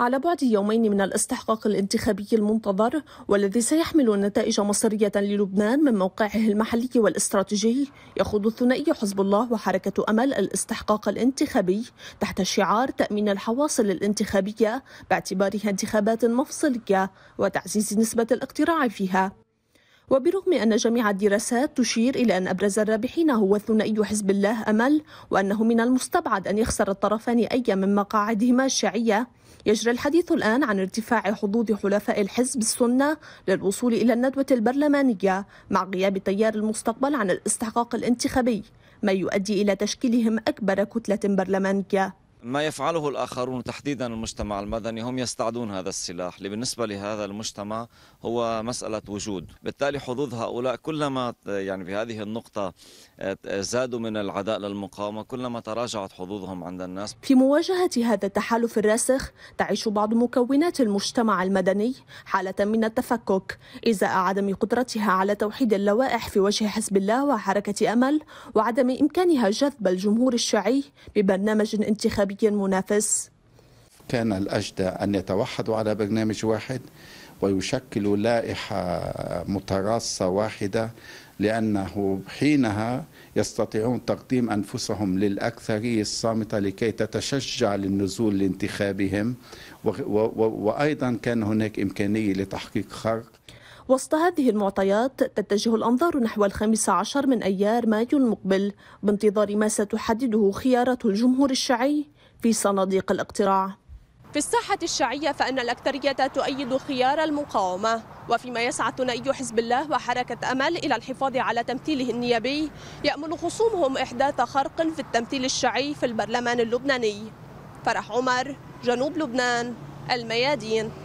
على بعد يومين من الاستحقاق الانتخابي المنتظر والذي سيحمل نتائج مصيرية للبنان من موقعه المحلي والاستراتيجي يخوض الثنائي حزب الله وحركة أمل الاستحقاق الانتخابي تحت شعار تأمين الحواصل الانتخابية باعتبارها انتخابات مفصلية وتعزيز نسبة الاقتراع فيها وبرغم أن جميع الدراسات تشير إلى أن أبرز الرابحين هو ثنائي حزب الله أمل وأنه من المستبعد أن يخسر الطرفان أي من مقاعدهما الشيعية يجري الحديث الآن عن ارتفاع حظوظ حلفاء الحزب السنة للوصول إلى الندوة البرلمانية مع غياب تيار المستقبل عن الاستحقاق الانتخابي ما يؤدي إلى تشكيلهم أكبر كتلة برلمانية ما يفعله الآخرون تحديدا المجتمع المدني هم يستعدون هذا السلاح اللي بالنسبة لهذا المجتمع هو مسألة وجود بالتالي حظوظ هؤلاء كلما يعني في هذه النقطة آه، زادوا من العداء للمقاومة كلما تراجعت حظوظهم عند الناس في مواجهة هذا التحالف الراسخ تعيش بعض مكونات المجتمع المدني حالة من التفكك إزاء عدم قدرتها على توحيد اللوائح في وجه حزب الله وحركة أمل وعدم إمكانها جذب الجمهور الشيعي ببرنامج انتخابي عربي منافس كان الأجدى أن يتوحدوا على برنامج واحد ويشكلوا لائحة متراصة واحدة لأنه حينها يستطيعون تقديم أنفسهم للأكثرية الصامتة لكي تتشجع للنزول لانتخابهم وأيضا كان هناك إمكانية لتحقيق خرق وسط هذه المعطيات تتجه الأنظار نحو الخامس عشر من أيار مايو المقبل بانتظار ما ستحدده خيارات الجمهور الشيعي في صناديق الاقتراع في الساحة الشيعية فإن الأكثرية تؤيد خيار المقاومة وفيما يسعى ثنائي حزب الله وحركة أمل إلى الحفاظ على تمثيله النيابي يأمل خصومهم إحداث خرق في التمثيل الشيعي في البرلمان اللبناني فرح عمر جنوب لبنان الميادين